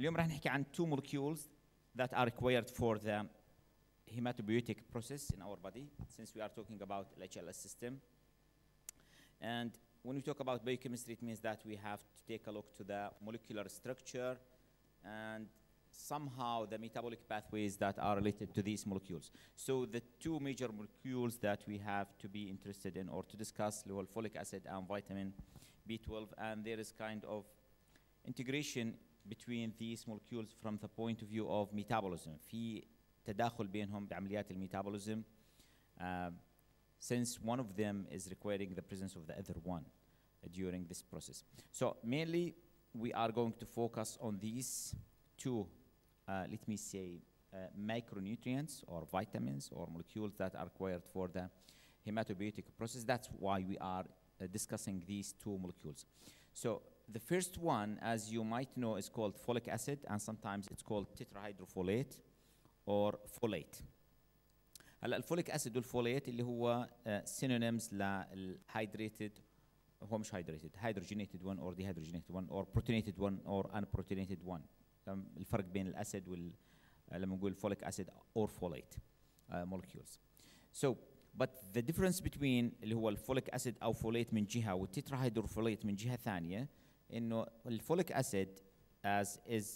اليوم راح نحكي عن two molecules that are required for the hematopoietic process in our body since we are talking about LHLS system. And when we talk about biochemistry, it means that we have to take a look to the molecular structure and somehow the metabolic pathways that are related to these molecules. So the two major molecules that we have to be interested in or to discuss, well, folic acid and vitamin B12, and there is kind of integration between these molecules from the point of view of metabolism في تداخل بينهم بعمليات الميتابوليزم uh, since one of them is requiring the presence of the other one during this process. So mainly we are going to focus on these two, uh, let me say, uh, micronutrients or vitamins or molecules that are required for the hematopoietic process. That's why we are uh, discussing these two molecules. So the first one, as you might know, is called folic acid, and sometimes it's called tetrahydrofolate or folate. هلا الفوليك اسيد والفوليت اللي هو سينونيمز للهايدريتد هو مش هايدريتد هيدروجينيتد 1 اور ديهيدروجينيتد 1 اور بروتينيتد 1 اور ان بروتينيتد 1 الفرق بين الاسيد وال لما نقول فوليك اسيد اور فوليت مولكيولز سو but the difference between اللي هو الفوليك اسيد او فوليت من جهه والتتراهيدروفوليت من جهه ثانيه انه الفوليك acid as is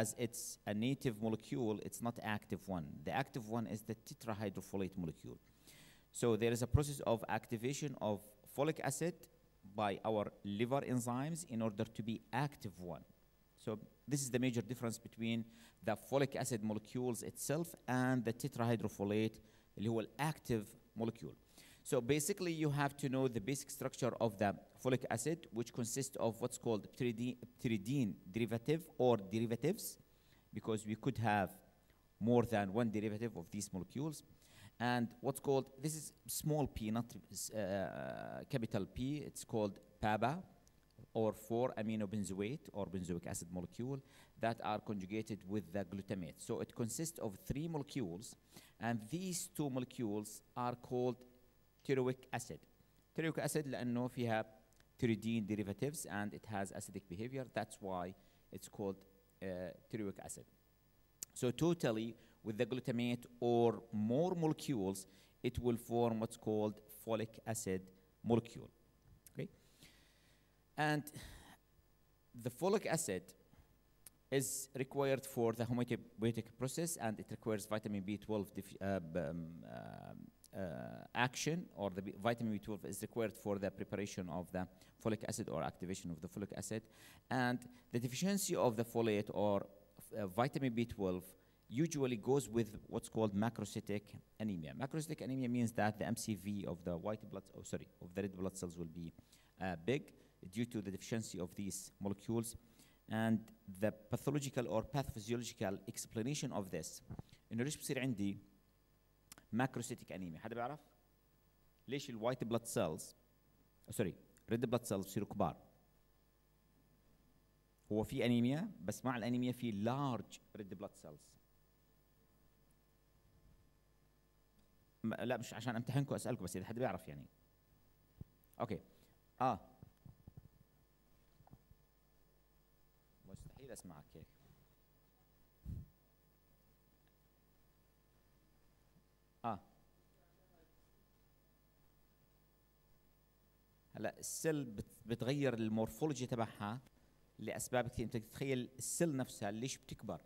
as it's a native molecule it's not active one the active one is the tetrahydrofolate molecule so there is a process of activation of folic acid by our liver enzymes in order to be active one so this is the major difference between the folic acid molecules itself and the tetrahydrofolate اللي هو active molecule so basically you have to know the basic structure of the folic acid, which consists of what's called pteridine, derivative or derivatives, because we could have more than one derivative of these molecules. And what's called, this is small p, not uh, capital P, it's called PABA, or 4-aminobenzoate or benzoic acid molecule that are conjugated with the glutamate. So it consists of three molecules, and these two molecules are called pteroic acid. pteroic acid لأنه فيها pyridine derivatives and it has acidic behavior. That's why it's called uh, acid. So totally with the glutamate or more molecules, it will form what's called folic acid molecule. Okay? And the folic acid is required for the homeotopiotic process and it requires vitamin B12 uh, um, um uh, action or the vitamin B12 is required for the preparation of the folic acid or activation of the folic acid. And the deficiency of the folate or uh, vitamin B12 usually goes with what's called macrocytic anemia. Macrocytic anemia means that the MCV of the white blood, oh sorry, of the red blood cells will be uh, big due to the deficiency of these molecules. And the pathological or pathophysiological explanation of this. in ليش بصير ماكروسيتيك انيميا حدا بيعرف ليش الوايت بلاد سيلز سوري ريد بلاد سيلز بصيروا كبار هو في انيميا بس مع الانيميا في لارج ريد بلاد سيلز لا مش عشان امتحنكم اسالكم بس اذا حد بيعرف يعني اوكي اه مستحيل اسمعك هيك اه هلا السل بتغير المورفولوجي تبعها لاسباب كثير انت تتخيل السل نفسها ليش بتكبر؟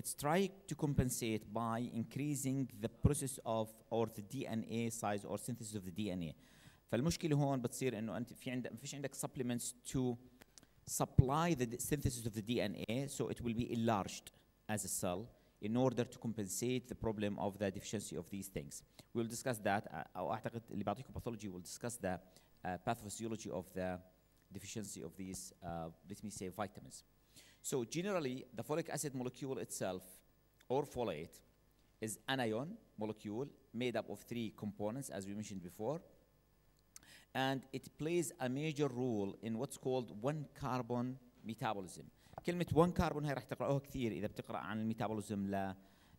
it's trying to compensate by increasing the process of or the DNA size or synthesis of the DNA فالمشكله هون بتصير انه انت في عندك ما فيش عندك supplements to supply the synthesis of the DNA so it will be enlarged as a cell in order to compensate the problem of the deficiency of these things. We'll discuss that uh, او اعتقد اللي بعطيكم pathology will discuss the uh, pathophysiology of the deficiency of these uh, let me say vitamins. So generally, the folic acid molecule itself, or folate, is anion molecule made up of three components, as we mentioned before. And it plays a major role in what's called one-carbon metabolism. كلمة one carbon هي راح تقرأوها كثير إذا بتقرأ عن الميتابوليزم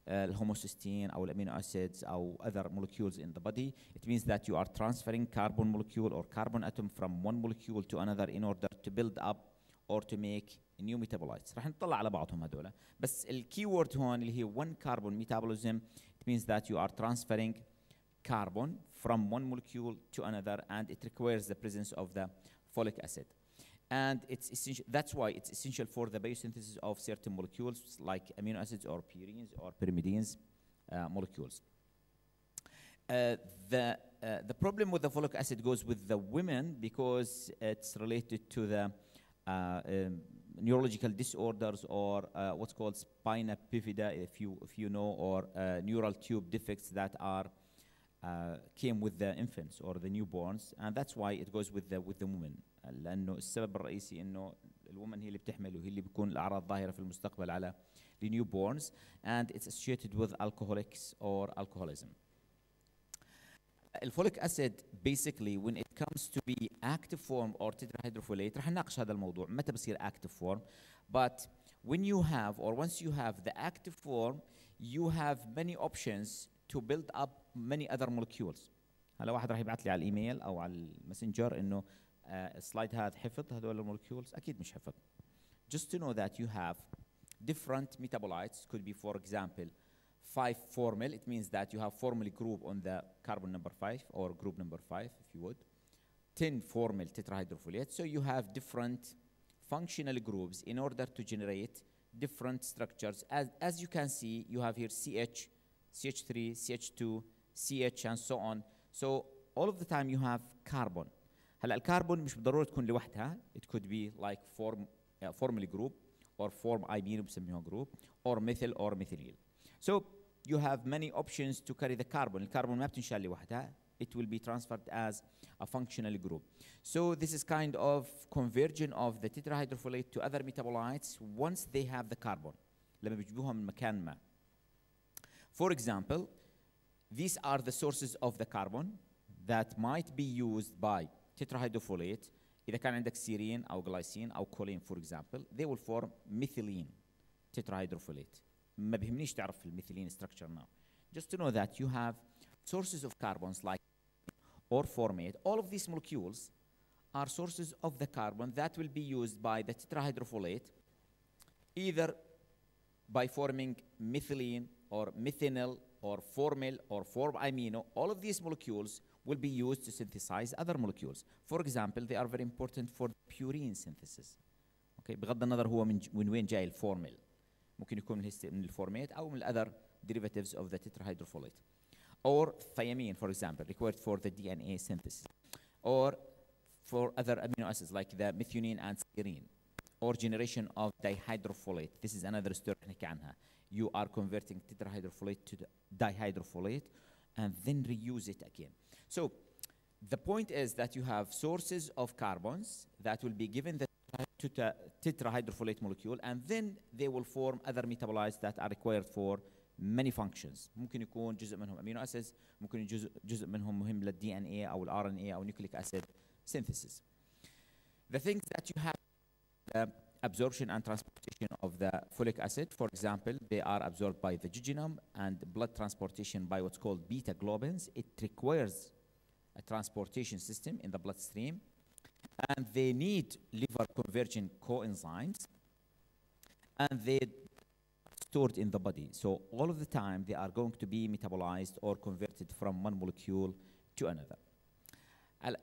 للهوموسيستين أو الأمينو acids أو other molecules in the body. It means that you are transferring carbon molecule or carbon atom from one molecule to another in order to build up or to make new metabolites رح نطلع على بعضهم هذول بس الكي وورد هون اللي هي 1 carbon metabolism, it means that you are transferring carbon from one molecule to another and it requires the presence of the folic acid and it's essential that's why it's essential for the biosynthesis of certain molecules like amino acids or purines or pyrimidines uh, molecules uh, the uh, the problem with the folic acid goes with the women because it's related to the uh, um, neurological disorders or uh, what's called spina bifida, if you, if you know, or uh, neural tube defects that are came with the infants or the newborns, and that's why it goes with the with the woman. لانه السبب الرئيسي انه الومن هي اللي بتحمل وهي اللي بيكون الاعراض ظاهره في المستقبل على the newborns and it's associated with alcoholics or alcoholism. الفوليك acid, basically, when it comes to be active form or tetrahydrofolate رح نناقش هذا الموضوع متى بصير active form but when you have or once you have the active form you have many options to build up many other molecules هلا واحد راح يبعث لي على الايميل او على الماسنجر انه السلايد هذا حفظ هذول المولكيولز اكيد مش حفظ just to know that you have different metabolites could be for example five formal, it means that you have formal group on the carbon number five or group number five, if you would. 10 formal tetrahydrofolate. So you have different functional groups in order to generate different structures. As, as you can see, you have here CH, CH3, CH2, CH, and so on. So all of the time you have carbon. هلا الكربون مش بالضروره تكون لوحدها it could be like form uh, formally group or form I mean بسميها group or methyl or methylene. So you have many options to carry the carbon. Carbon ما بتنشال It will be transferred as a functional group. So this is kind of conversion of the tetrahydrofolate to other metabolites once they have the carbon. For example, these are the sources of the carbon that might be used by tetrahydrofolate. إذا can عندك سيرين or glycine or choline for example, they will form methylene tetrahydrofolate. ما بيهمنيش تعرف الميثيلين structure now. Just to know that you have sources of carbons like or formate. All of these molecules are sources of the carbon that will be used by the tetrahydrofolate either by forming methylene or methanol or formyl or formamino. amino. All of these molecules will be used to synthesize other molecules. For example, they are very important for purine synthesis. Okay, بغض النظر هو من, من وين جاي الفورميل. ممكن يكون من من الفورميت او من other derivatives of the tetrahydrofolate or thiamine for example required for the DNA synthesis or for other amino acids like the methionine and serine or generation of dihydrofolate this is another story you are converting tetrahydrofolate to dihydrofolate and then reuse it again so the point is that you have sources of carbons that will be given the tetrahydrofolate molecule, and then they will form other metabolites that are required for many functions ممكن يكون جزء منهم امينو اسيدز ممكن جزء جزء منهم مهم للدي DNA او الار او نيوكليك اسيد synthesis the things that you have uh, absorption and transportation of the folic acid for example they are absorbed by the jejunum and blood transportation by what's called beta globins it requires a transportation system in the bloodstream and they need liver conversion coenzymes and they stored in the body. So all of the time they are going to be metabolized or converted from one molecule to another.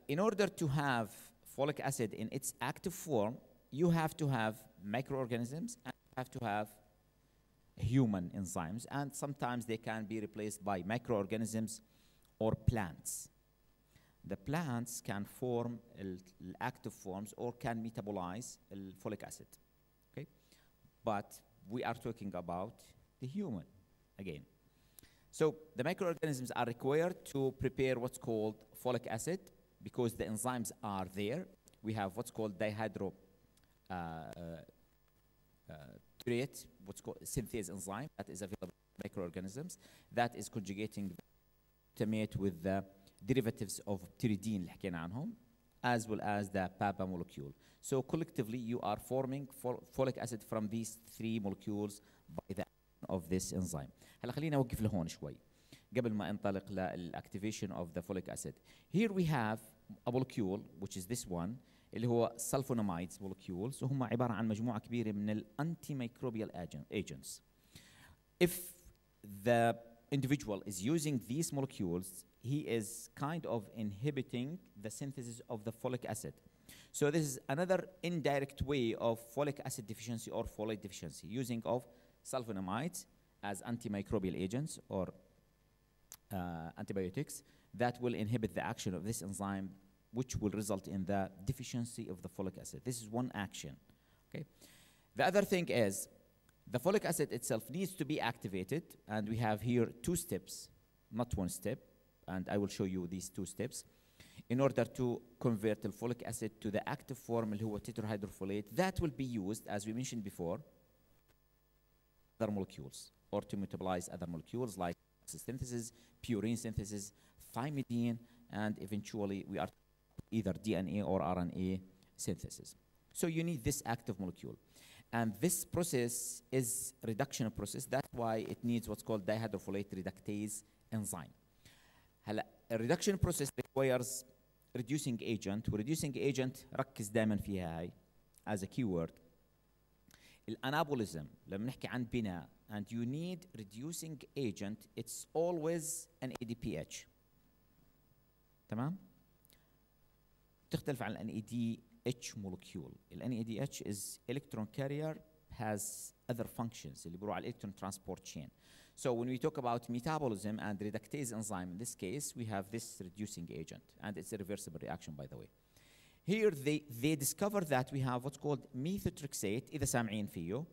In order to have folic acid in its active form, you have to have microorganisms and you have to have human enzymes and sometimes they can be replaced by microorganisms or plants the plants can form active forms or can metabolize folic acid. Okay, but we are talking about the human again. So the microorganisms are required to prepare what's called folic acid because the enzymes are there. We have what's called dihydro uh, uh, create what's called synthase enzyme that is available in microorganisms that is conjugating conjugate with the derivatives of pteridine اللي حكينا عنهم as well as the PABA molecule. So collectively, you are forming folic acid from these three molecules by the action of this enzyme. هلا خلينا اوقف لهون شوي قبل ما انطلق للاكتيفيشن of the folic acid. Here we have a molecule which is this one اللي هو sulfonamides molecules وهم عباره عن مجموعه كبيره من الانتي microbial agents. If the individual is using these molecules, he is kind of inhibiting the synthesis of the folic acid. So this is another indirect way of folic acid deficiency or folate deficiency, using of sulfonamides as antimicrobial agents or uh, antibiotics that will inhibit the action of this enzyme, which will result in the deficiency of the folic acid. This is one action. Okay. The other thing is the folic acid itself needs to be activated, and we have here two steps, not one step, and I will show you these two steps, in order to convert the folic acid to the active form, اللي tetrahydrofolate, that will be used, as we mentioned before, other molecules, or to metabolize other molecules like synthesis, purine synthesis, thymidine, and eventually we are either DNA or RNA synthesis. So you need this active molecule. And this process is reduction process. That's why it needs what's called dihydrofolate reductase enzyme. A reduction process requires reducing agent Reducing agent ركز دائما فيها هاي as a keyword الانابوليزم لما نحكي عن بناء and you need reducing agent it's always an ADPH تمام تختلف عن الان اي دي H molecule ال NADH is electron carrier has other functions اللي بيروح على electron transport chain so when we talk about metabolism and reductase enzyme in this case we have this reducing agent and it's a reversible reaction by the way here they, they discover that we have what's called methotrexate إذا سامعين فيه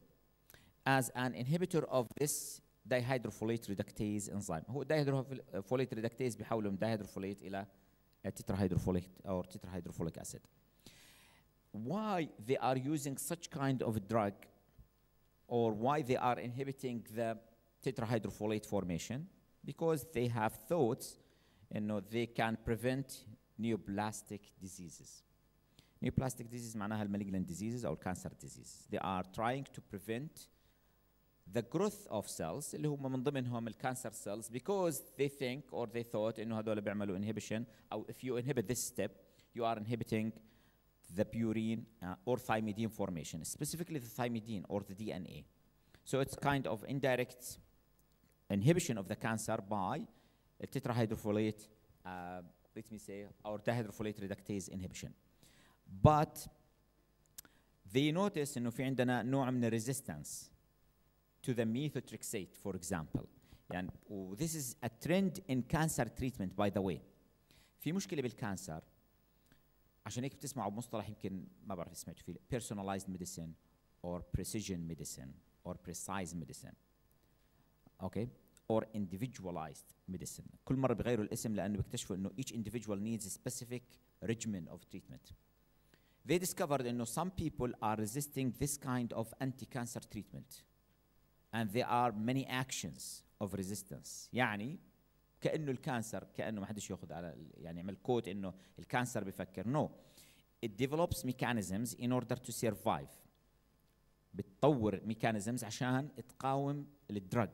as an inhibitor of this dihydrofolate reductase enzyme هو dihydrofolate reductase بيحولهم dihydrofolate إلى tetrahydrofolate or tetrahydrofolic acid why they are using such kind of drug or why they are inhibiting the tetrahydrofolate formation because they have thoughts you know they can prevent neoplastic diseases neoplastic diseases, معناها malignant diseases or cancer diseases they are trying to prevent the growth of cells اللي cells because they think or they thought inhibition if you inhibit this step you are inhibiting the purine uh, or thymidine formation, specifically the thymidine or the DNA. So it's kind of indirect inhibition of the cancer by tetrahydrofolate, uh, let me say, or dihydrofolate reductase inhibition. But they notice in في عندنا نوع resistance to the methotrexate, for example. And this is a trend in cancer treatment, by the way. في مشكلة بالكانسر عشان هيك بتسمعوا بمصطلح يمكن ما بعرف سمعتوا فيه personalized medicine or precision medicine or precise medicine اوكي okay. or individualized medicine كل مره بغيروا الاسم لانه بيكتشفوا انه each individual needs a specific regimen of treatment they discovered انه some people are resisting this kind of anti-cancer treatment and there are many actions of resistance يعني كانه الكانسر كانه ما حدش ياخذ على يعني يعمل كوت انه الكانسر بفكر نو no. it develops mechanisms in order to survive بتطور ميكانيزمز عشان تقاوم الدرج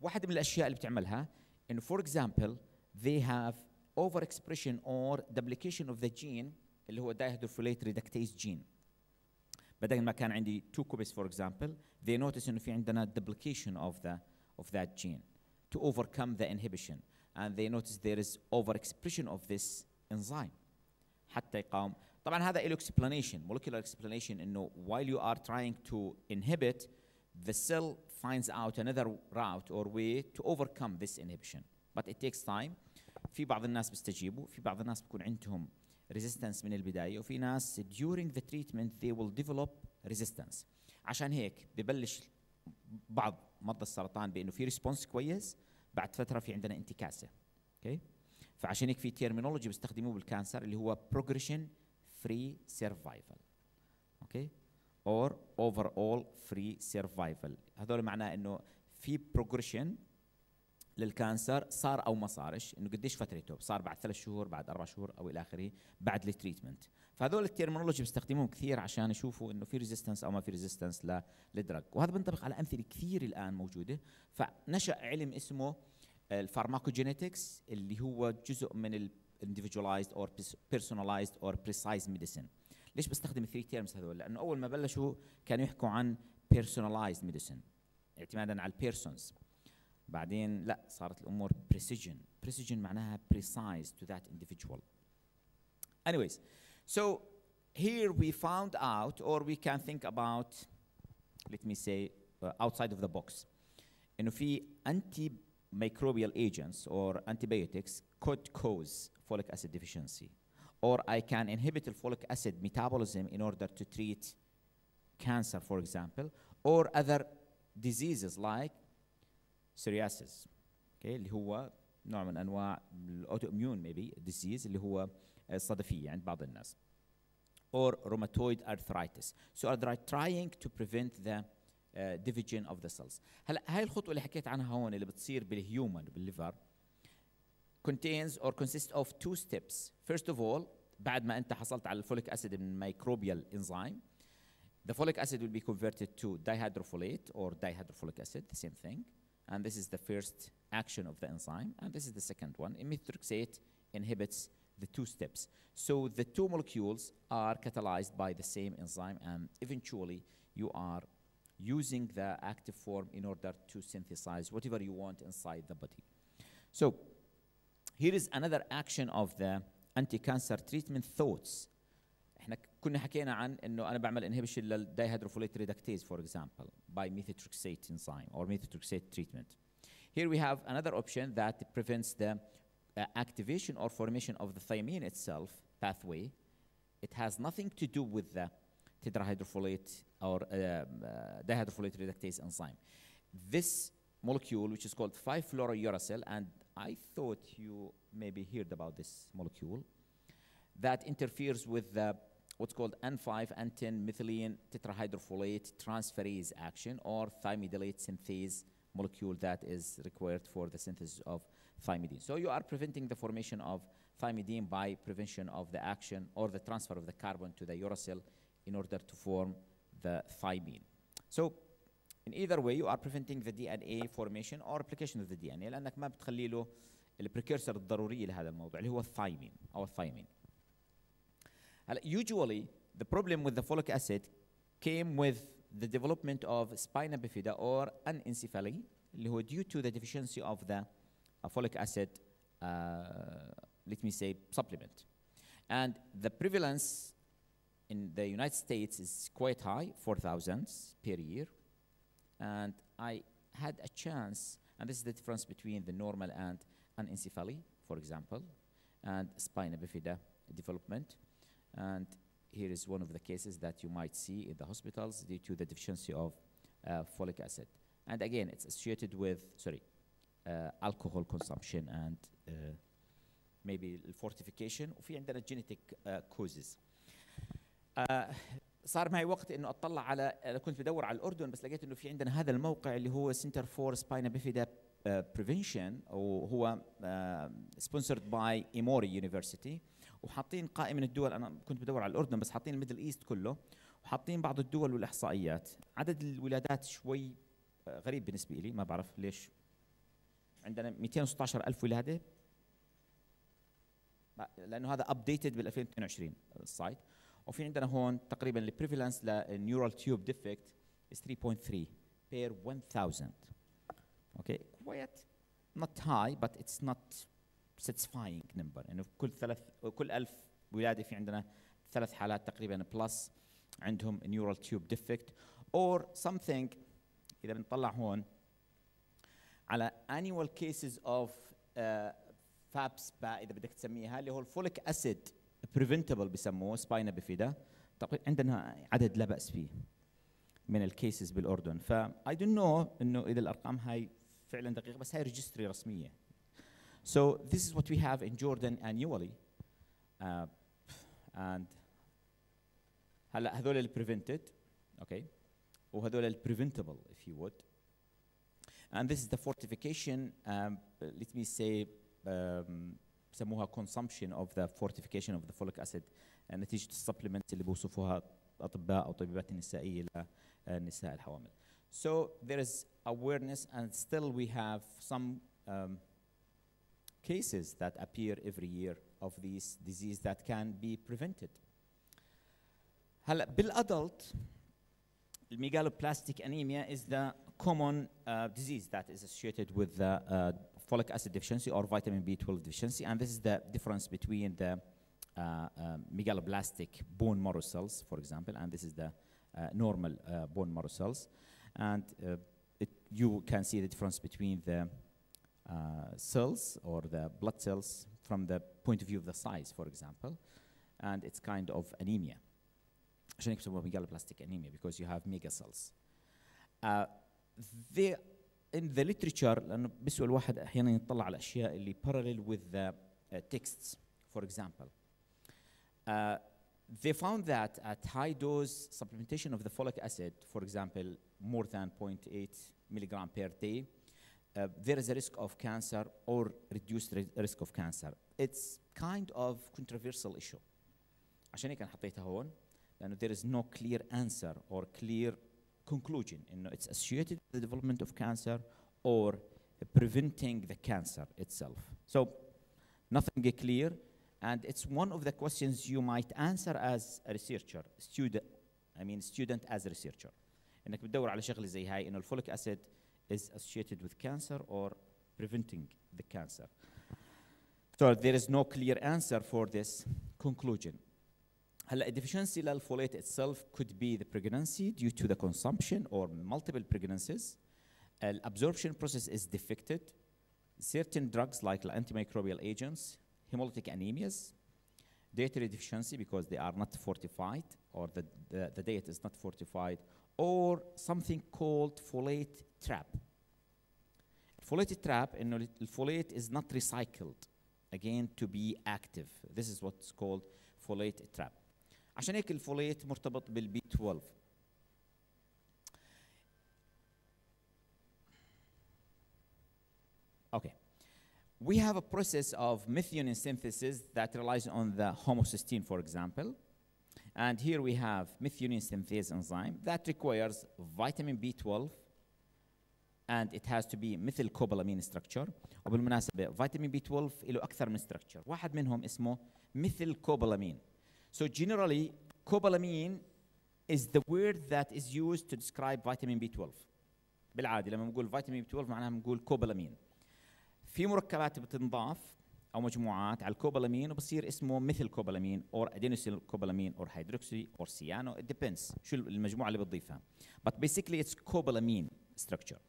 واحد من الاشياء اللي بتعملها انه فور اكزامبل they have over expression or duplication of the gene اللي هو dihydrofolate reductase gene بدل ما كان عندي two كوبس for example they notice انه في عندنا duplication of the of that gene to overcome the inhibition. And they notice there is overexpression of this enzyme. حتى يقام طبعا هذا له explanation molecular explanation انه while you are trying to inhibit the cell finds out another route or way to overcome this inhibition but it takes time في بعض الناس بيستجيبوا في بعض الناس بيكون عندهم resistance من البداية وفي ناس during the treatment they will develop resistance عشان هيك ببلش بعض مرضى السرطان بانه في ريسبونس كويس بعد فتره في عندنا انتكاسه اوكي فعشان هيك في تيرمينولوجي بيستخدموه بالكانسر اللي هو بروجريشن فري سيرفايفل اوكي اور اوفر اول فري سيرفايفل هذول معناه انه في بروجريشن للكانسر صار او ما صارش انه قديش فترته صار بعد ثلاث شهور بعد اربع شهور او الى اخره بعد التريتمنت فهذول التيرمينولوجي بيستخدموهم كثير عشان يشوفوا انه في ريزيستنس او ما في ريزيستنس للدرج وهذا بينطبق على امثله كثير الان موجوده فنشا علم اسمه الفارماكوجينيتكس اللي هو جزء من individualized اور بيرسوناليزد اور بريسايز medicine ليش بستخدم الثري تيرمز هذول لانه اول ما بلشوا كانوا يحكوا عن بيرسوناليزد medicine اعتمادا على البيرسونز بعدين لا صارت الامور precision precision معناها precise to that individual anyways so here we found out or we can think about let me say uh, outside of the box انه في antimicrobial agents or antibiotics could cause folic acid deficiency or I can inhibit the folic acid metabolism in order to treat cancer, for example, or other diseases like psoriasis اوكي اللي هو نوع من انواع الاوتو اميون ميبي ديزيز اللي هو الصدفيه عند بعض الناس or rheumatoid arthritis so are trying to prevent the uh, division of the cells هلا هاي الخطوه اللي حكيت عنها هون اللي بتصير بالهيومن بالليفر contains or consists of two steps first of all بعد ما انت حصلت على الفوليك اسيد من الميكروبيال انزيم the folic acid will be converted to dihydrofolate or dihydrofolic acid the same thing And this is the first action of the enzyme. And this is the second one. Methotrexate inhibits the two steps. So the two molecules are catalyzed by the same enzyme, and eventually you are using the active form in order to synthesize whatever you want inside the body. So here is another action of the anti-cancer treatment thoughts. احنا كنا حكينا عن انه انا بعمل انهبيشن للدايهيدروفوليت ريدكتيز فور اكزامبل باي methotrexate enzyme or methotrexate treatment here we have another option that prevents the uh, activation or formation of the thiamine itself pathway it has nothing to do with the tetrahydrofolate or um, uh, uh, dihydrofolate reductase enzyme. This molecule, which is called 5-fluorouracil, and I thought you maybe heard about this molecule, that interferes with the what's called N5, N10 methylene tetrahydrofolate transferase action or thymidylate synthase molecule that is required for the synthesis of thymidine. So you are preventing the formation of thymidine by prevention of the action or the transfer of the carbon to the uracil in order to form the thymine. So in either way you are preventing the DNA formation or replication of the DNA لأنك ما بتخلي له البريكيرسر الضرورية لهذا الموضوع اللي هو الثايمين أو الثايمين. Usually, the problem with the folic acid came with the development of spina bifida or anencephaly, due to the deficiency of the uh, folic acid, uh, let me say, supplement. And the prevalence in the United States is quite high, 4,000 per year. And I had a chance, and this is the difference between the normal and anencephaly, for example, and spina bifida development. And here is one of the cases that you might see in the hospitals due to the deficiency of uh, folic acid. And again, it's associated with, sorry, uh, alcohol consumption and uh, maybe fortification وفي عندنا genetic uh, causes. Uh, صار معي وقت انه اطلع على انا كنت بدور على الاردن بس لقيت انه في عندنا هذا الموقع اللي هو سنتر فور سباينا بيفيدا بريفنشن وهو سبونسرد باي ايموري يونيفرسيتي وحاطين قائمه من الدول انا كنت بدور على الاردن بس حاطين الميدل ايست كله وحاطين بعض الدول والاحصائيات عدد الولادات شوي آه، غريب بالنسبه لي ما بعرف ليش عندنا 216 الف ولاده لانه هذا ابديتد بال 2022 السايت وفي عندنا هون تقريبا البريفالنس للنيورال تيوب ديفكت 3.3 بير 1000 اوكي كويت نوت هاي بس اتس نوت ساتسفاينج نمبر انه كل ثلاث كل 1000 ولاده في عندنا ثلاث حالات تقريبا بلس عندهم نيورال تيوب ديفكت اور سمثينج اذا بنطلع هون على انيوال كيسز اوف فابس با اذا بدك تسميها اللي هو الفوليك اسيد بريفنتبل بسموه سباينا بفيدا عندنا عدد لا باس فيه من الكيسز بالاردن ف اي دونت نو انه اذا الارقام هاي فعلا دقيقه بس هاي ريجستري رسميه So this is what we have in Jordan annually. Uh, and هلا هذول ال prevented okay وهذول ال preventable if you would and this is the fortification um, let me say um, بسموها consumption of the fortification of the folic acid uh, نتيجة السبلمنت اللي بوصفوها أطباء أو طبيبات النسائية للنساء الحوامل. So there is awareness and still we have some um, cases that appear every year of these disease that can be prevented هلا بالادلت megaloblastic anemia is the common uh, disease that is associated with the uh, folic acid deficiency or vitamin B12 deficiency and this is the difference between the uh, um, megaloblastic bone marrow cells for example and this is the uh, normal uh, bone marrow cells and uh, it, you can see the difference between the uh, cells or the blood cells from the point of view of the size, for example, and it's kind of anemia. megaloblastic anemia because you have mega Uh, in the literature لانه بيسوى الواحد احيانا يطلع على الاشياء اللي parallel with the uh, texts for example. Uh, they found that at high dose supplementation of the folic acid, for example, more than 0.8 milligram per day, uh, there is a risk of cancer or reduced risk of cancer. It's kind of controversial issue. عشان هيك انا حطيتها هون لانه there is no clear answer or clear conclusion it's associated with the development of cancer or preventing the cancer itself. So nothing clear and it's one of the questions you might answer as a researcher, student I mean student as a researcher. انك بتدور على شغله زي هاي انه الفوليك اسيد is associated with cancer or preventing the cancer. So there is no clear answer for this conclusion. A deficiency folate itself could be the pregnancy due to the consumption or multiple pregnancies. The absorption process is defected. Certain drugs like antimicrobial agents, hemolytic anemias, dietary deficiency because they are not fortified or the, the, the diet is not fortified, or something called folate trap. Folate trap, and folate is not recycled, again, to be active. This is what's called folate trap. عشان هيك الفوليت مرتبط بالبي 12 Okay. We have a process of methionine synthesis that relies on the homocysteine, for example. And here we have methionine synthase enzyme that requires vitamin B12 and it has to be مثل كوبالامين structure وبالمناسبة فيتامين بي 12 له أكثر من structure واحد منهم اسمه مثل كوبالامين so generally كوبالامين is the word that is used to describe vitamin B12 بالعادة لما بنقول فيتامين B12 معناها بنقول كوبالامين في مركبات بتنضاف أو مجموعات على الكوبالامين وبصير اسمه مثل كوبالامين أو أدينوسيل كوبالامين أو هيدروكسي أو سيانو it depends شو المجموعة اللي بتضيفها but basically it's cobalamin structure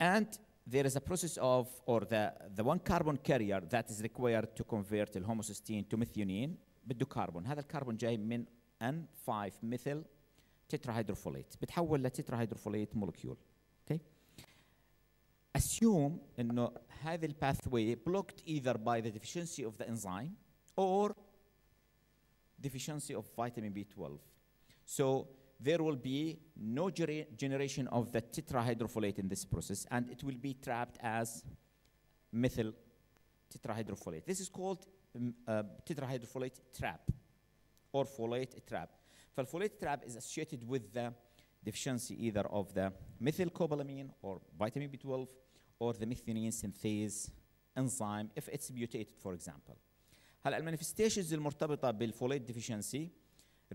and there is a process of, or the, the one carbon carrier that is required to convert homocysteine to methionine بده كربون هذا الكربون جاي من N5 مثل تتراهيدروفوليت بتحول لتتراهيدروفوليت مولكيول اوكي okay. assume انه هذه الباثوي blocked either by the deficiency of the enzyme or deficiency of vitamin B12 so there will be no generation of the tetrahydrofolate in this process, and it will be trapped as methyl tetrahydrofolate. This is called um, uh, tetrahydrofolate trap or folate trap. Folate trap is associated with the deficiency either of the methylcobalamin or vitamin B12 or the methionine synthase enzyme if it's mutated, for example. هلا المانيفستيشنز المرتبطة بالفوليت deficiency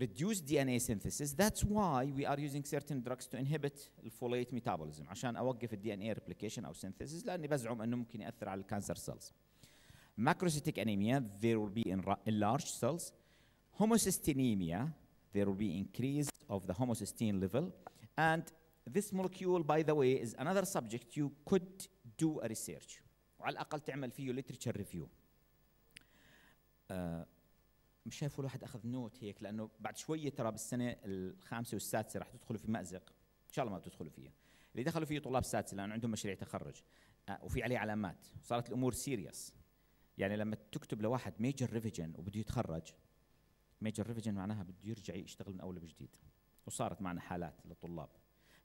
reduce DNA synthesis that's why we are using certain drugs to inhibit folate metabolism عشان اوقف الدي ان replication او synthesis لاني بزعم انه ممكن ياثر على cancer cells macrocytic anemia there will be enlarged cells Homocysteinemia, there will be increase of the homocysteine level and this molecule by the way is another subject you could do a research وعلى الاقل تعمل فيه literature review uh, مش شايفه الواحد اخذ نوت هيك لانه بعد شويه ترى بالسنه الخامسه والسادسه رح تدخلوا في مازق ان شاء الله ما بتدخلوا فيها اللي دخلوا فيه طلاب سادسه لانه عندهم مشاريع تخرج آه، وفي عليه علامات صارت الامور سيريس يعني لما تكتب لواحد ميجر ريفيجن وبده يتخرج ميجر ريفيجن معناها بده يرجع يشتغل من اول وجديد وصارت معنا حالات للطلاب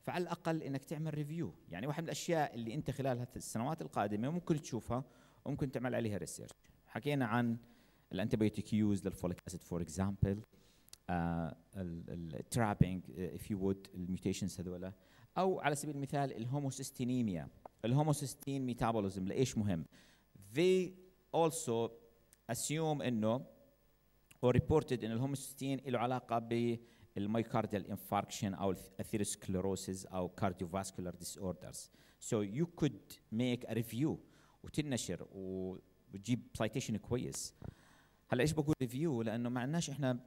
فعلى الاقل انك تعمل ريفيو يعني واحد من الاشياء اللي انت خلال السنوات القادمه ممكن تشوفها وممكن تعمل عليها ريسيرش حكينا عن الانتبيوتيك يوز للفوليك اسيد فور اكزامبل الترابينج اف يو وود الميوتيشنز هذول او على سبيل المثال الهوموسيستينيميا الهوموسيستين ميتابوليزم لايش مهم they also assume انه or reported ان الهوموسيستين له علاقه بالميوكارديال انفاركشن او الاثيروسكليروسيس او كارديوفاسكولار ديس اوردرز سو يو كود ميك ا ريفيو وتنشر وتجيب سايتيشن كويس هلا ايش بقول ريفيو لانه ما عندناش احنا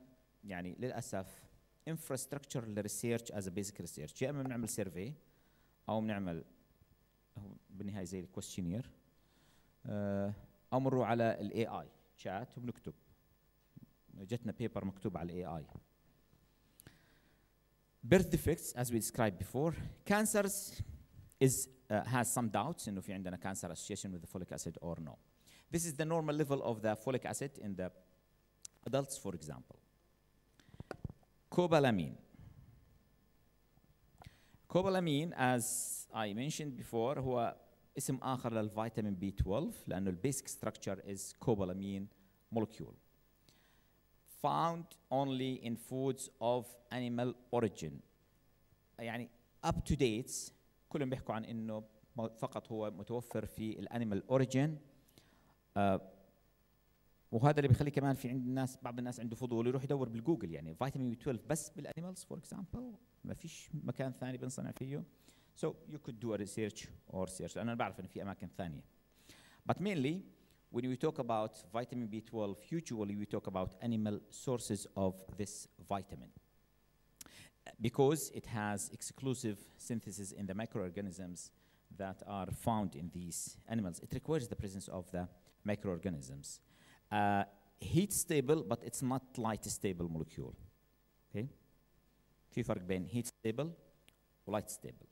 يعني للاسف انفراستراكشر للريسيرش از بيزك ريسيرش يا اما بنعمل سيرفي او بنعمل بالنهايه زي الكويشنير آه، او بنروح على الاي اي شات وبنكتب جتنا بيبر مكتوب على الاي اي birth defects as we described before cancers is uh, has some doubts انه في عندنا cancer association with the folic acid or no This is the normal level of the folic acid in the adults, for example. Cobalamine. Cobalamin, as I mentioned before هو اسم آخر للفيتامين بي 12 لأنه البيسك structure is cobalamin molecule found only in foods of animal origin يعني up to dates كلهم بيحكوا عن انه فقط هو متوفر في الانيمال اوريجين وهذا اللي بيخلي كمان في عند الناس بعض الناس عنده فضول يروح يدور بالجوجل يعني فيتامين بي 12 بس بالانيمالز فور اكزامبل ما فيش مكان ثاني بنصنع فيه So you could do a research or search أنا بعرف إن في أماكن ثانية. But mainly when we talk about vitamin B12, usually we talk about animal sources of this vitamin because it has exclusive synthesis in the microorganisms that are found in these animals. It requires the presence of the microorganisms. Uh, heat stable, but it's not light stable molecule. Okay? في فرق بين heat stable و light stable.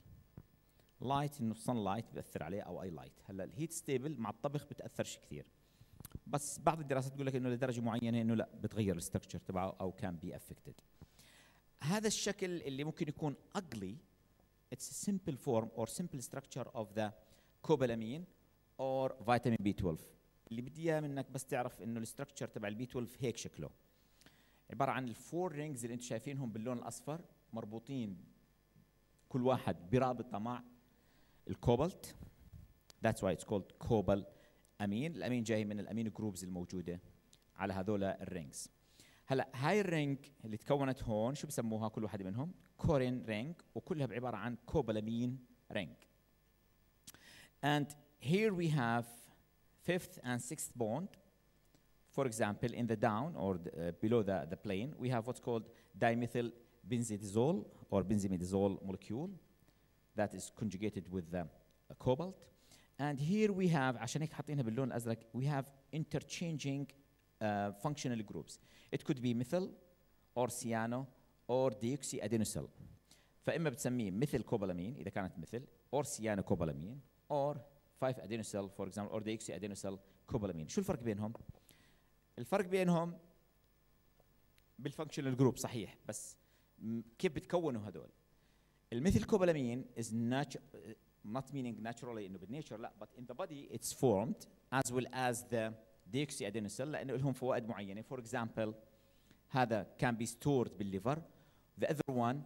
لايت انه الصن لايت بياثر عليه او اي لايت هلا الهيت ستيبل مع الطبخ بتاثرش كثير بس بعض الدراسات بتقول لك انه لدرجه معينه انه لا بتغير الستركتشر تبعه او كان بي افكتد هذا الشكل اللي ممكن يكون ugly it's a simple form or simple structure of the cobalamin or vitamin B12 اللي بدي اياه منك بس تعرف انه الاستراكشر تبع البي 12 هيك شكله عباره عن الفور رينجز اللي انتم شايفينهم باللون الاصفر مربوطين كل واحد برابطه مع الكوبالت ذاتس واي اتس كولد كوبال امين الامين جاي من الامين جروبز الموجوده على هذول الرينجز هلا هاي الرينج اللي تكونت هون شو بسموها كل واحد منهم كورين رينج وكلها عباره عن كوبالامين رينج and here we have fifth and sixth bond, for example, in the down or the, uh, below the, the plane, we have what's called dimethyl benzidazole or benzimidazole molecule that is conjugated with the um, uh, cobalt. And here we have, we have interchanging uh, functional groups. It could be methyl or cyano or deoxyadenosyl. فإما بتسميه methyl cobalamin إذا كانت methyl or cyano cobalamin or 5 ادينوسيل فور اكزامبل اور دي اكس ادينوسيل كوبالامين شو الفرق بينهم الفرق بينهم بالفانكشنال جروب صحيح بس كيف بتكونوا هذول المثل كوبالامين از ناتش not meaning naturally انه بالنيتشر لا but in the body it's formed as well as the ديكسي ادينوسيل لانه لهم فوائد معينه فور اكزامبل هذا كان بي ستورد بالليفر the other one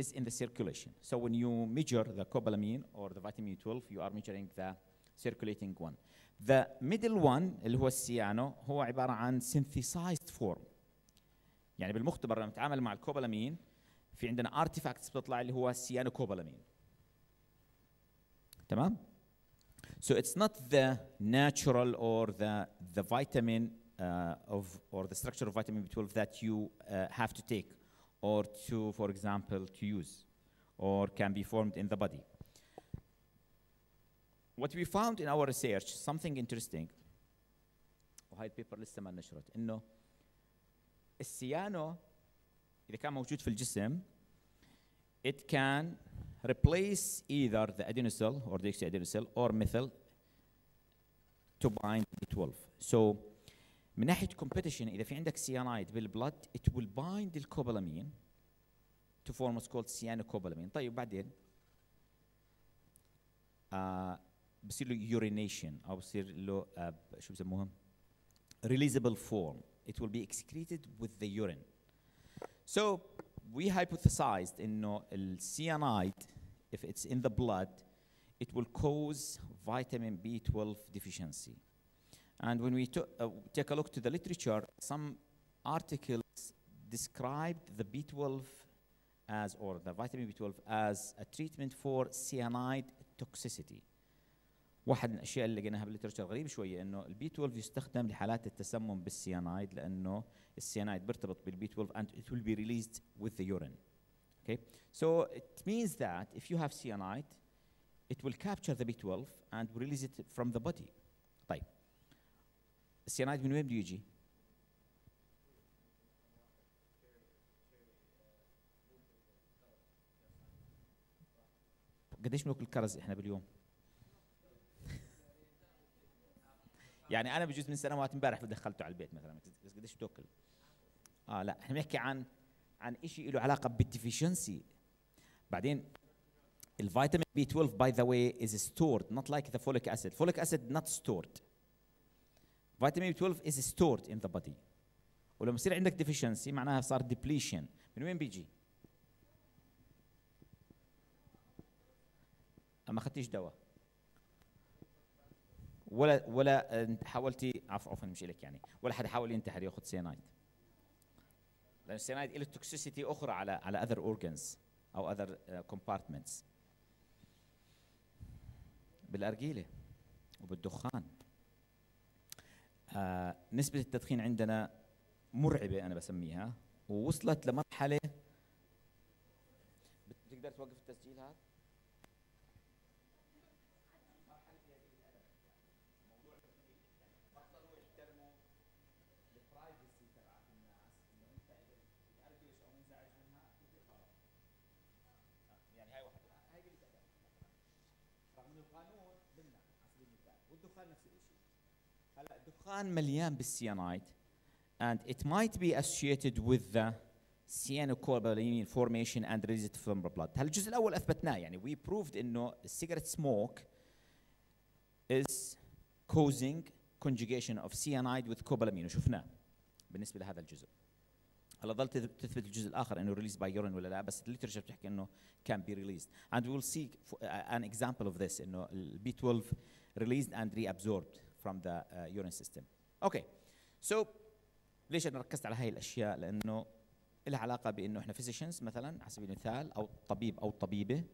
is in the circulation. So when you measure the cobalamin or the vitamin b 12, you are measuring the circulating one. The middle one اللي هو السيانو هو عبارة عن synthesized form. يعني بالمختبر لما نتعامل مع الكوبالامين في عندنا artifacts بتطلع اللي هو السيانو كوبالامين. تمام؟ So it's not the natural or the the vitamin uh, of or the structure of vitamin B12 that you uh, have to take or to, for example, to use, or can be formed in the body. What we found in our research, something interesting, وهاي البيبر لسه ما نشرت انه السيانو اذا كان موجود في الجسم it can replace either the adenosine or the deoxyadenosine or methyl to bind B12. So من ناحيه كومبيتيشن اذا في عندك سيانايد بالبلد ات ويل بايند الكوبالامين تو فورم واتس كولد سيانوكوبالامين طيب بعدين آه بصير له يورينيشن او بصير له آه شو بسموها ريليزبل فورم it will be excreted with the urine so we hypothesized انه السيانايد if it's in the blood it will cause vitamin B12 deficiency and when we uh, take a look to the literature, some articles described the B12 as, or the vitamin B12 as a treatment for cyanide toxicity. واحد من الاشياء اللي لقيناها بالليترشر غريب شويه انه البي 12 يستخدم لحالات التسمم بالسيانايد لانه السيانايد بيرتبط بالبي 12 and it will be released with the urine. Okay? So it means that if you have cyanide, it will capture the B12 and release it from the body. طيب السيانايد من وين بده يجي؟ قديش بناكل كرز احنا باليوم؟ يعني انا بجوز من سنوات امبارح دخلته على البيت مثلا بس قديش بتاكل؟ اه لا احنا بنحكي عن عن شيء له علاقه بالديفيشنسي بعدين الفيتامين بي 12 باي ذا واي از ستورد نوت لايك ذا فوليك اسيد فوليك اسيد نوت ستورد فيتامين بي 12 is stored in the body ولما يصير عندك deficiency معناها صار depletion من وين بيجي؟ ما اخذتيش دواء ولا ولا آه، حاولتي عفوا عفوا مش لك يعني ولا حد حاول ينتحر ياخذ سينايد لان السينايد له توكسيسيتي اخرى على على اذر اورجنز او اذر آه، كومبارتمنتس بالارجيله وبالدخان آه، نسبة التدخين عندنا مرعبة أنا بسميها ووصلت لمرحلة بتقدر توقف التسجيل هذا؟ يعني القانون بمنع على سبيل المثال والدخان نفس الشيء and it might be associated with the cyanocobalamin formation and release from the blood. هالجزء الأول أثبتناه يعني we proved إنه cigarette smoke is causing conjugation of cyanide with cobalamin وشفناه بالنسبة لهذا الجزء. هلا ظلت تثبت الجزء الآخر إنه released by urine ولا لا بس الليترشر بتحكي إنه can be released and we will see an example of this إنه B12 released and reabsorbed from the uh, urine system. Okay, so ليش انا ركزت على هاي الاشياء؟ لانه لها علاقه بانه احنا فيزيشنز مثلا على سبيل المثال او طبيب او طبيبه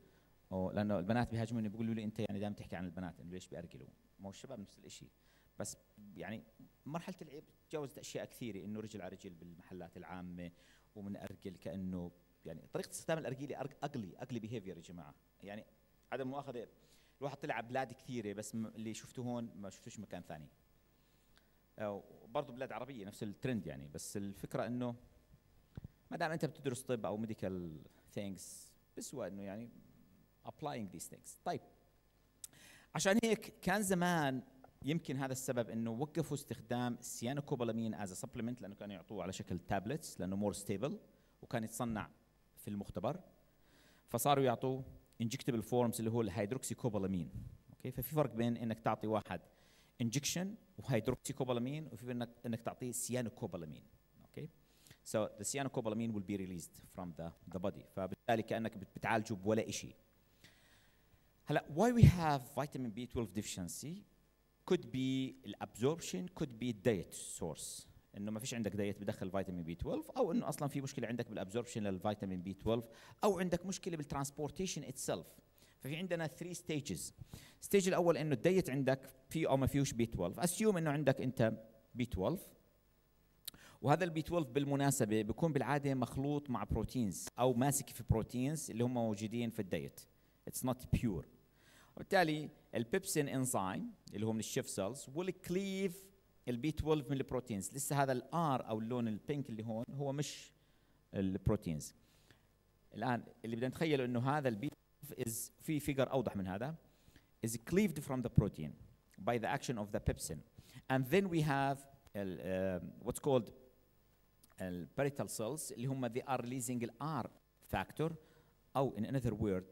أو لانه البنات بيهاجموني بيقولوا لي انت يعني دائما تحكي عن البنات انه ليش بيأرجلوا؟ ما هو الشباب نفس الشيء بس يعني مرحله العيب تجاوزت اشياء كثيره انه رجل على رجل بالمحلات العامه ومن ارجل كانه يعني طريقه استخدام الارجيله اقلي اقلي بيهيفير يا جماعه يعني عدم مؤاخذه الواحد طلع بلاد كثيره بس اللي شفته هون ما شفتوش مكان ثاني آه، برضه بلاد عربيه نفس الترند يعني بس الفكره انه ما دام انت بتدرس طب او ميديكال ثينكس بسوى انه يعني ابلاينج ذيس ثينكس طيب عشان هيك كان زمان يمكن هذا السبب انه وقفوا استخدام السيانوكوبالامين از سبلمنت لانه كانوا يعطوه على شكل تابلتس لانه مور ستيبل وكان يتصنع في المختبر فصاروا يعطوه انجكتبل فورمز اللي هو الهيدروكسيكوبالامين اوكي ففي فرق بين انك تعطي واحد انجكشن وهيدروكسيكوبالامين وفي انك انك تعطيه سيانوكوبالامين اوكي سو ذا سيانوكوبالامين will be released from the ذا body فبالتالي كانك بتعالجه بولا شيء هلا why we have vitamin B12 deficiency could be absorption could be diet source انه ما فيش عندك دايت بدخل فيتامين بي 12 او انه اصلا في مشكله عندك بالابزوربشن للفيتامين بي 12 او عندك مشكله بالترانسبورتيشن اتسلف ففي عندنا 3 ستيجز الستيج الاول انه الدايت عندك فيه او ما فيهوش بي 12 اسيوم انه عندك انت بي 12 وهذا البي 12 بالمناسبه بيكون بالعاده مخلوط مع بروتينز او ماسك في بروتينز اللي هم موجودين في الدايت اتس نوت بيور وبالتالي البيبسين انزيم اللي هو من الشيف سيلز ويل كليف البي 12 من البروتينز لسه هذا الار او اللون البينك اللي هون هو مش البروتينز الان اللي بدنا نتخيله انه هذا البي از في فيجر اوضح من هذا is cleaved from the protein by the action of the pepsin and then we have uh, what's called parietal cells اللي هم they are releasing R factor او in another word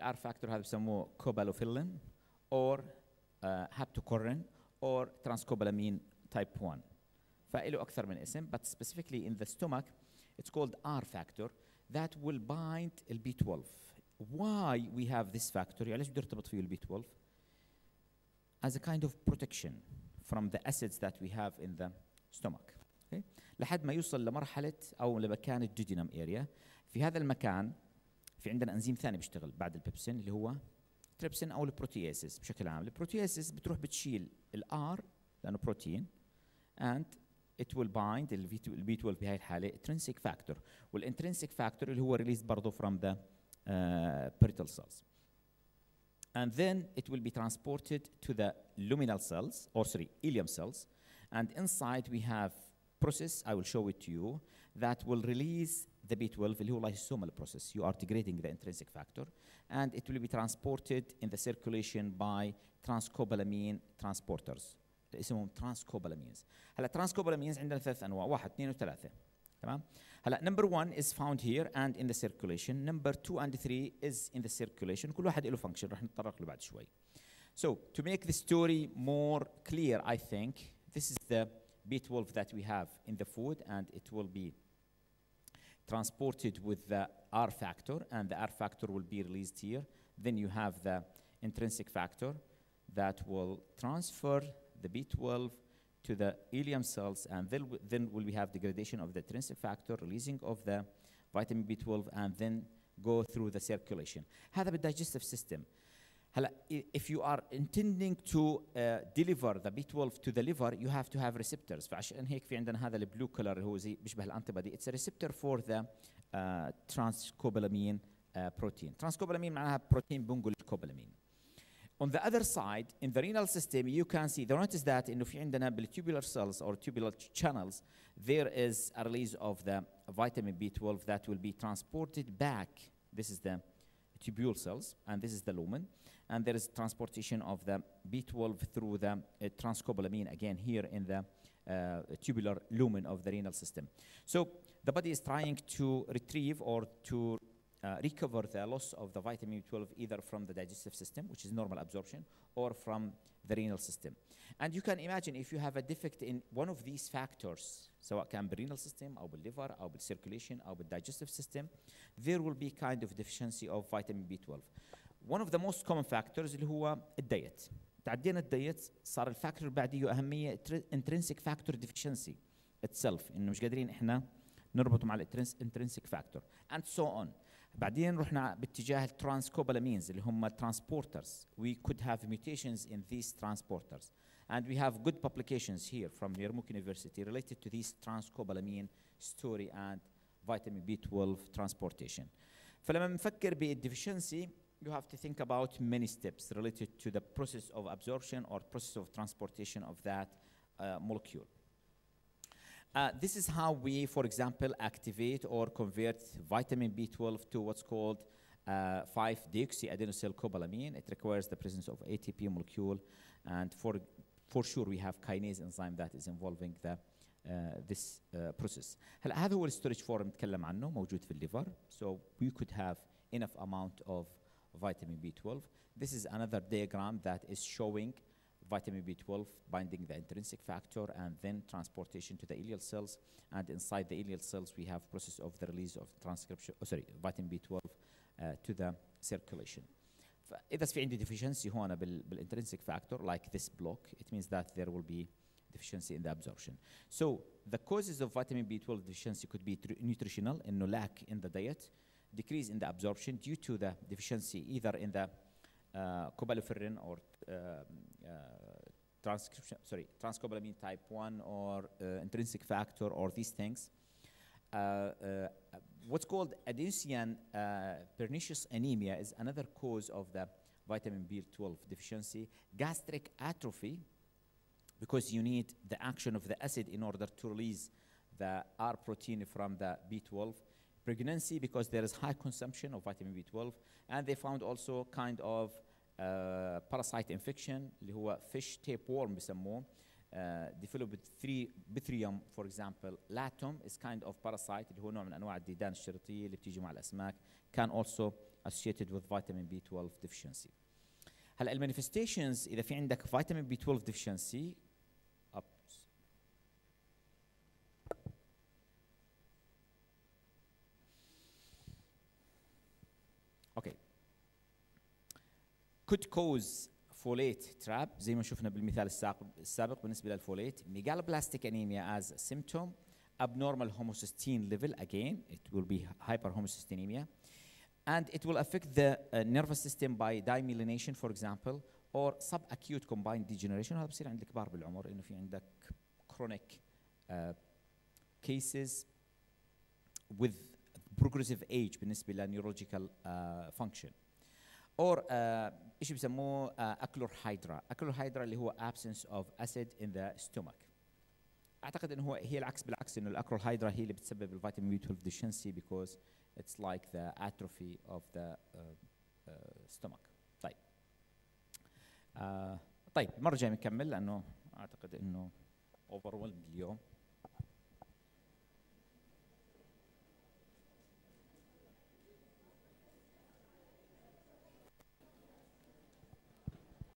R factor هذا بسموه كوبالوفيلين or uh, haptocorin or transcobalamin type 1 فإله أكثر من اسم but specifically in the stomach it's called R factor that will bind B12 why we have this factor يعني ليش بده يرتبط فيه B12 as a kind of protection from the acids that we have in the stomach okay. لحد ما يوصل لمرحلة أو لمكان الدودينم area في هذا المكان في عندنا انزيم ثاني بيشتغل بعد البيبسين اللي هو التريبسين او البروتياسيس بشكل عام البروتياسيس بتروح بتشيل الار لانه بروتين and it will bind البي 12 بهاي الحاله intrinsic factor والانترنسيك factor اللي هو released برضه from the بريتل سيلز cells and then it will be transported to the luminal cells or sorry ileum cells and inside we have process I will show it to you that will release the B12 اللي هو lysosomal process. You are degrading the intrinsic factor and it will be transported in the circulation by transcobalamin transporters. اسمهم transcobalamins. هلا transcobalamins, عندنا ثلاث انواع واحد اثنين وثلاثة، تمام؟ هلا number one is found here and in the circulation. Number two and three is in the circulation. كل واحد له function راح نتطرق له بعد شوي. So to make the story more clear, I think this is the B12 that we have in the food and it will be transported with the R factor, and the R factor will be released here. Then you have the intrinsic factor that will transfer the B12 to the ileum cells, and then, then will we have degradation of the intrinsic factor, releasing of the vitamin B12, and then go through the circulation. How the digestive system. هلا if you are intending to uh, deliver the B12 to the liver you have to have receptors فعشان هيك في عندنا هذا البلو كلر هو زي بيشبه it's a receptor for the uh, transcobalamin uh, protein transcobalamin معناها protein بنقول cobalamin On the other side, in the renal system, you can see, the notice that in the عندنا tubular cells or tubular channels, there is a release of the vitamin B12 that will be transported back. This is the tubule cells, and this is the lumen and there is transportation of the B12 through the uh, transcobalamin again here in the uh, tubular lumen of the renal system. So the body is trying to retrieve or to uh, recover the loss of the vitamin B12 either from the digestive system, which is normal absorption, or from the renal system. And you can imagine if you have a defect in one of these factors, so it can be renal system, or liver, or circulation, or digestive system, there will be kind of deficiency of vitamin B12 one of the most common factors اللي هو الدايت تعدينا الدايت صار الفاكتور اللي بعديه اهميه intrinsic factor deficiency itself انه مش قادرين احنا نربطه مع الانترنسيك فاكتور اند سو اون بعدين رحنا باتجاه الترانسكوبالامينز اللي هم ترانسبورترز وي كود هاف ميوتيشنز ان ذيس ترانسبورترز and we have good publications here from Yarmouk University related to these transcobalamine story and vitamin B12 transportation. فلما نفكر بالديفيشنسي you have to think about many steps related to the process of absorption or process of transportation of that uh, molecule. Uh, this is how we, for example, activate or convert vitamin B12 to what's called uh, 5 5-deoxyadenosylcobalamine. It requires the presence of ATP molecule, and for, for sure we have kinase enzyme that is involving the uh, this uh, process. هذا هو الستورج فورم نتكلم عنه موجود في الليفر. So we could have enough amount of vitamin B12. This is another diagram that is showing vitamin B12 binding the intrinsic factor and then transportation to the ileal cells. And inside the ileal cells, we have process of the release of transcription, oh, sorry, vitamin B12 uh, to the circulation. If there's عندي deficiency on the intrinsic factor like this block, it means that there will be deficiency in the absorption. So the causes of vitamin B12 deficiency could be nutritional, no lack in the diet, decrease in the absorption due to the deficiency either in the uh, or um, uh, transcription, sorry, transcobalamin type 1 or uh, intrinsic factor or these things. Uh, what's called adenosine pernicious anemia is another cause of the vitamin B12 deficiency, gastric atrophy, because you need the action of the acid in order to release the R protein from the B12, pregnancy because there is high consumption of vitamin B12 and they found also kind of uh, parasite infection who are fish tapeworm بسموه uh, developed 3 بثريوم for example latum is kind of parasite اللي هو نوع من انواع الديدان اللي بتيجي مع الاسماك can also associated with vitamin B12 deficiency هلا المانيفستيشنز اذا في عندك فيتامين بي 12 deficiency could cause folate trap زي ما شفنا بالمثال السابق, السابق بالنسبة للفوليت megaloblastic anemia as a symptom abnormal homocysteine level again it will be hyperhomocysteinemia, and it will affect the uh, nervous system by demyelination for example or subacute combined degeneration هذا بصير عند الكبار بالعمر انه في عندك chronic uh, cases with progressive age بالنسبة للneurological uh, function اور uh, ايش بسموه اكلور هايدرا اكلور هايدرا اللي هو absence of acid in the stomach اعتقد انه هو هي العكس بالعكس انه الاكلور هايدرا هي اللي بتسبب الفيتامين بي 12 ديشنسي بيكوز اتس لايك ذا اتروفي اوف ذا stomach طيب uh, طيب مره جاي نكمل لانه اعتقد انه overwhelmed اليوم